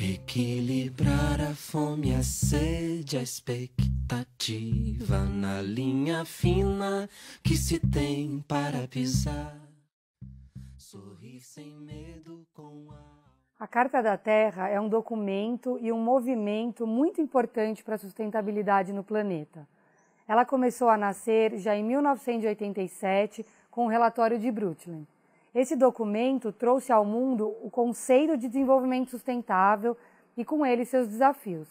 Equilibrar a fome, a sede, a expectativa na linha fina que se tem para pisar. Sorrir sem medo com a. A Carta da Terra é um documento e um movimento muito importante para a sustentabilidade no planeta. Ela começou a nascer já em 1987 com o relatório de Brundtland. Esse documento trouxe ao mundo o conceito de desenvolvimento sustentável e com ele seus desafios.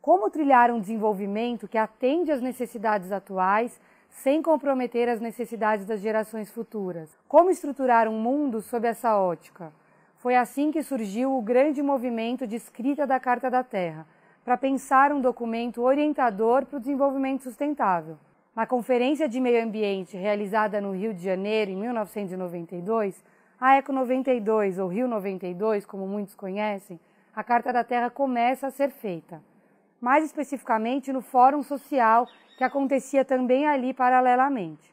Como trilhar um desenvolvimento que atende às necessidades atuais sem comprometer as necessidades das gerações futuras? Como estruturar um mundo sob essa ótica? Foi assim que surgiu o grande movimento de escrita da Carta da Terra, para pensar um documento orientador para o desenvolvimento sustentável. Na Conferência de Meio Ambiente realizada no Rio de Janeiro em 1992, a Eco 92 ou Rio 92, como muitos conhecem, a Carta da Terra começa a ser feita. Mais especificamente no Fórum Social, que acontecia também ali paralelamente.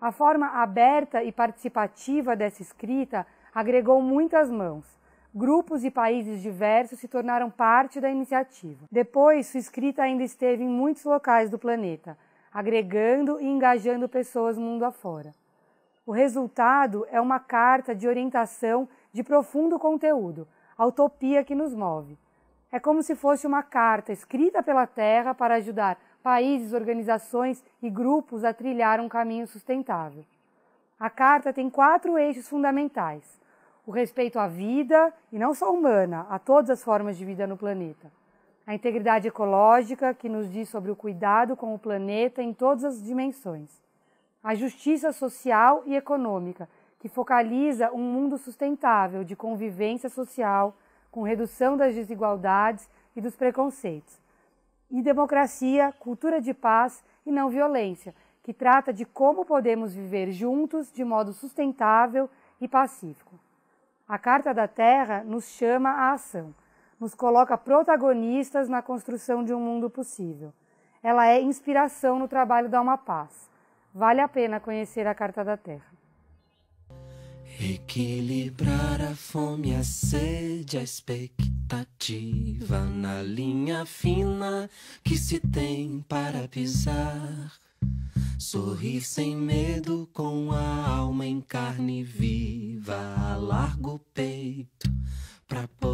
A forma aberta e participativa dessa escrita agregou muitas mãos. Grupos e países diversos se tornaram parte da iniciativa. Depois, sua escrita ainda esteve em muitos locais do planeta, agregando e engajando pessoas mundo afora. O resultado é uma carta de orientação de profundo conteúdo, a utopia que nos move. É como se fosse uma carta escrita pela Terra para ajudar países, organizações e grupos a trilhar um caminho sustentável. A carta tem quatro eixos fundamentais: o respeito à vida, e não só humana, a todas as formas de vida no planeta a integridade ecológica, que nos diz sobre o cuidado com o planeta em todas as dimensões. A justiça social e econômica, que focaliza um mundo sustentável de convivência social, com redução das desigualdades e dos preconceitos. E democracia, cultura de paz e não violência, que trata de como podemos viver juntos de modo sustentável e pacífico. A Carta da Terra nos chama à ação nos coloca protagonistas na construção de um mundo possível. Ela é inspiração no trabalho da Uma Paz. Vale a pena conhecer a Carta da Terra. Equilibrar a fome, a sede, a expectativa na linha fina que se tem para pisar. Sorrir sem medo com a alma em carne viva, a largo peito, para poder.